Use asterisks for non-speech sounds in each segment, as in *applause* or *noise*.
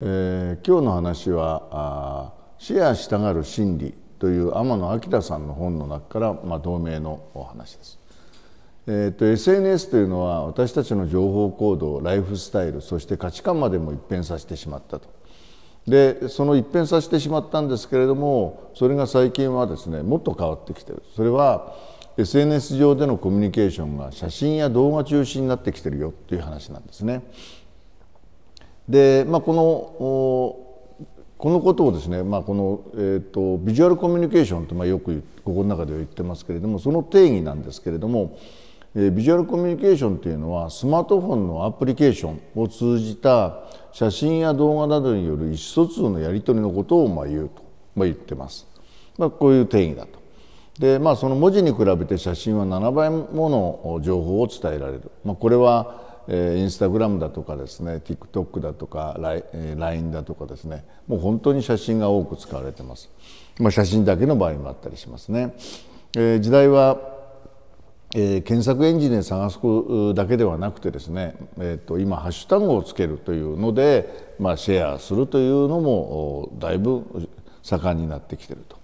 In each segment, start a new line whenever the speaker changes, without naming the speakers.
えー、今日の話は「シェアしたがる心理」という天野明さんの本の中から、まあ、同名のお話です。えーと、SNS というのは私たちの情報行動ライフスタイルそして価値観までも一変させてしまったと。でその一変させてしまったんですけれどもそれが最近はですねもっと変わってきてるそれは SNS 上でのコミュニケーションが写真や動画中心になってきてるよっていう話なんですね。で、まあ、このこのことをですね、まあ、この、えーと、ビジュアルコミュニケーションとまあよくここの中では言ってますけれどもその定義なんですけれども、えー、ビジュアルコミュニケーションというのはスマートフォンのアプリケーションを通じた写真や動画などによる意思疎通のやり取りのことをまあ言うと、まあ、言ってます。まあ、こういう定義だと。でまあ、その文字に比べて写真は7倍もの情報を伝えられる、まあ、これはえー、インスタグラムだとかですね TikTok だとか LINE だとかですねもう本当に写真が多く使われてます、まあ、写真だけの場合もあったりしますね、えー、時代は、えー、検索エンジンで探すだけではなくてですね、えーと、と今ハッシュタグをつけるというので、まあ、シェアするというのもだいぶ盛んになってきてると。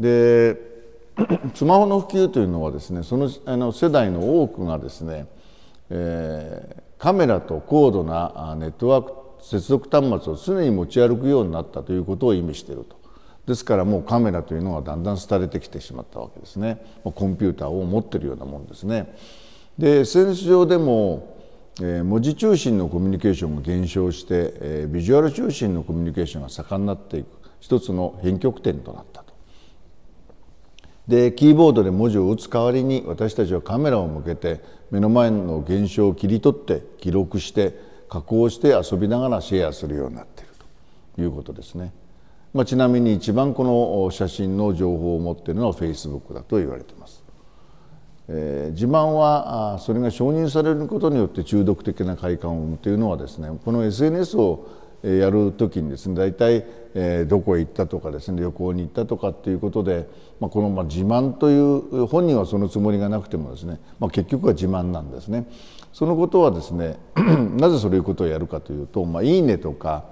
で *clears throat* スマホの普及というのはですねそのあの世代の多くがですね、えー、カメラと高度なネットワーク接続端末を常に持ち歩くようになったということを意味しているとですからもうカメラというのはだんだん廃れてきてしまったわけですねコンピューターを持ってるようなもんですねで SNS 上でも、えー、文字中心のコミュニケーションが減少して、えー、ビジュアル中心のコミュニケーションが盛んになっていく一つの変局点となったでキーボードで文字を打つ代わりに私たちはカメラを向けて目の前の現象を切り取って記録して加工して遊びながらシェアするようになっているということですね、まあ、ちなみに一番この写真の情報を持っているのは Facebook だと言われています、えー、自慢はそれが承認されることによって中毒的な快感を生むというのはですねこの SNS をやる時にですね大体、えどこへ行ったとかですね旅行に行ったとかっていうことで、まあ、この、まあ、自慢という本人はそのつもりがなくてもですね、まあ、結局は自慢なんですね。そのことはですね *clears throat* なぜそういうことをやるかというと「まあ、いいね」とか、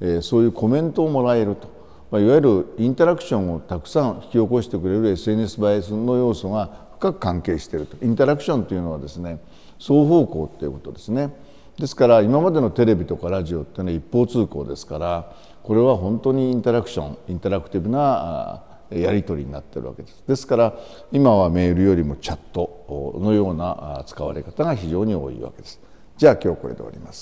えー、そういうコメントをもらえると、まあ、いわゆるインタラクションをたくさん引き起こしてくれる SNS 映えの要素が深く関係しているとインタラクションというのはですね双方向っていうことですねですから今までのテレビとかラジオっていうのは一方通行ですからこれは本当にインタラクションインタラクティブなやり取りになってるわけですですから今はメールよりもチャットのような使われ方が非常に多いわけですじゃあ今日これで終わります